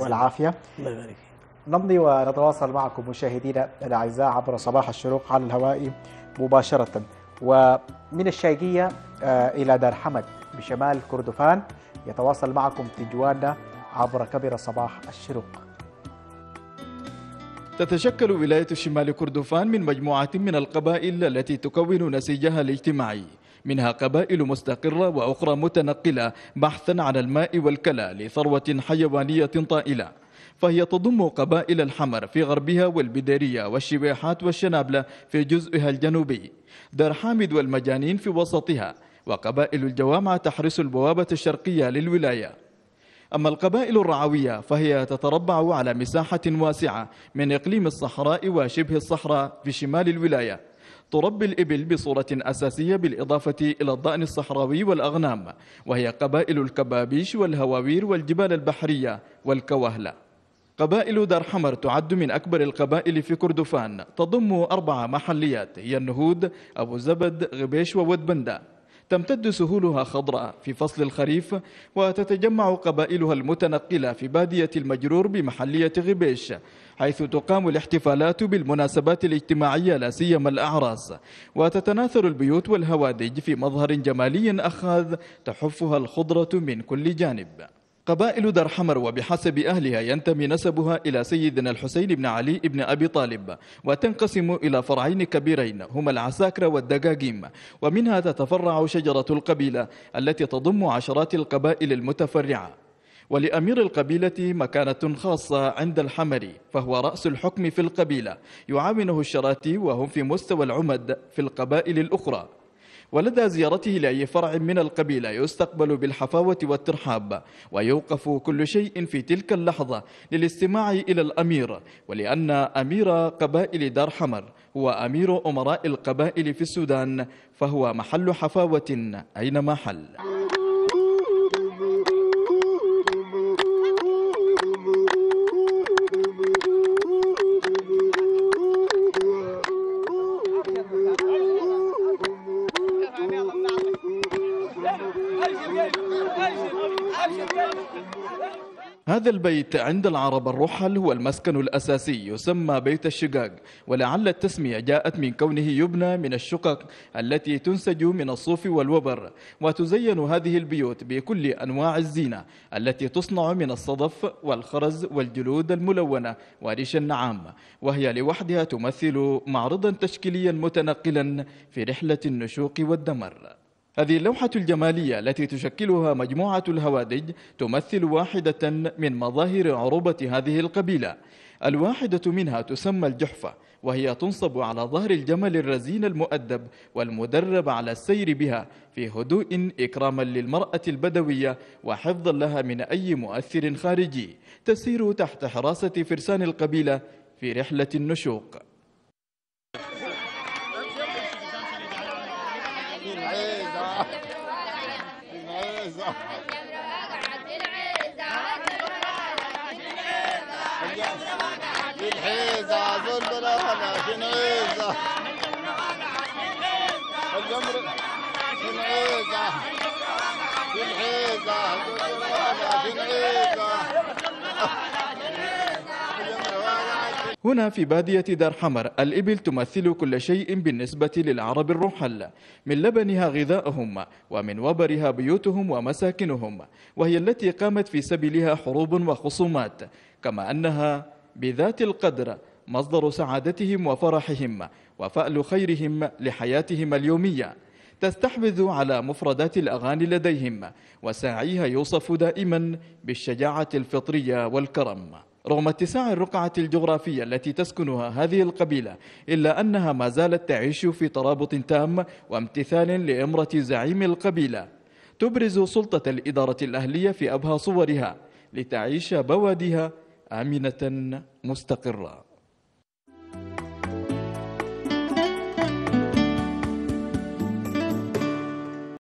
والعافية الله نمضي ونتواصل معكم مشاهدينا الأعزاء عبر صباح الشروق على الهواء مباشرة ومن الشايقية آه، إلى دار حمد بشمال كردفان يتواصل معكم تجواننا عبر كبر صباح الشروق تتشكل ولاية شمال كردفان من مجموعة من القبائل التي تكون نسيجها الاجتماعي منها قبائل مستقرة وأخرى متنقلة بحثا عن الماء والكلى لثروة حيوانية طائلة فهي تضم قبائل الحمر في غربها والبدارية والشبيحات والشنابلة في جزئها الجنوبي دار حامد والمجانين في وسطها وقبائل الجوامع تحرس البوابة الشرقية للولاية أما القبائل الرعوية فهي تتربع على مساحة واسعة من إقليم الصحراء وشبه الصحراء في شمال الولاية تربي الإبل بصورة أساسية بالإضافة إلى الضأن الصحراوي والأغنام وهي قبائل الكبابيش والهواوير والجبال البحرية والكوهلة قبائل دار حمر تعد من أكبر القبائل في كردفان تضم أربع محليات هي النهود أبو زبد غبيش وودبندا تمتد سهولها خضراء في فصل الخريف وتتجمع قبائلها المتنقلة في بادية المجرور بمحلية غبيش حيث تقام الاحتفالات بالمناسبات الاجتماعية لا سيما الأعراس وتتناثر البيوت والهوادج في مظهر جمالي أخاذ تحفها الخضرة من كل جانب قبائل در حمر وبحسب أهلها ينتمي نسبها إلى سيدنا الحسين بن علي بن أبي طالب وتنقسم إلى فرعين كبيرين هما العساكر والدقاقيم ومنها تتفرع شجرة القبيلة التي تضم عشرات القبائل المتفرعة ولأمير القبيلة مكانة خاصة عند الحمري فهو رأس الحكم في القبيلة يعاونه الشراتي وهم في مستوى العمد في القبائل الأخرى ولدى زيارته لأي فرع من القبيلة يستقبل بالحفاوة والترحاب ويوقف كل شيء في تلك اللحظة للاستماع إلى الأمير ولأن أمير قبائل دار حمر هو أمير أمراء القبائل في السودان فهو محل حفاوة أينما حل هذا البيت عند العرب الرحل هو المسكن الأساسي يسمى بيت الشقاق ولعل التسمية جاءت من كونه يبنى من الشقق التي تنسج من الصوف والوبر وتزين هذه البيوت بكل أنواع الزينة التي تصنع من الصدف والخرز والجلود الملونة وريش النعام وهي لوحدها تمثل معرضا تشكيليا متنقلا في رحلة النشوق والدمر هذه اللوحة الجمالية التي تشكلها مجموعة الهوادج تمثل واحدة من مظاهر عروبة هذه القبيلة الواحدة منها تسمى الجحفة وهي تنصب على ظهر الجمل الرزين المؤدب والمدرب على السير بها في هدوء إكراما للمرأة البدوية وحفظا لها من أي مؤثر خارجي تسير تحت حراسة فرسان القبيلة في رحلة النشوق في العيزة في العيزة في الحيزة زلزلة ولا في العيزة الجمر في العيزة في الحيزة هنا في بادية دار حمر الإبل تمثل كل شيء بالنسبة للعرب الرحل من لبنها غذاءهم ومن وبرها بيوتهم ومساكنهم وهي التي قامت في سبيلها حروب وخصومات كما أنها بذات القدر مصدر سعادتهم وفرحهم وفأل خيرهم لحياتهم اليومية تستحبذ على مفردات الأغاني لديهم وساعيها يوصف دائما بالشجاعة الفطرية والكرم رغم اتساع الرقعة الجغرافية التي تسكنها هذه القبيلة إلا أنها ما زالت تعيش في ترابط تام وامتثال لإمرة زعيم القبيلة تبرز سلطة الإدارة الأهلية في أبهى صورها لتعيش بواديها آمنة مستقرة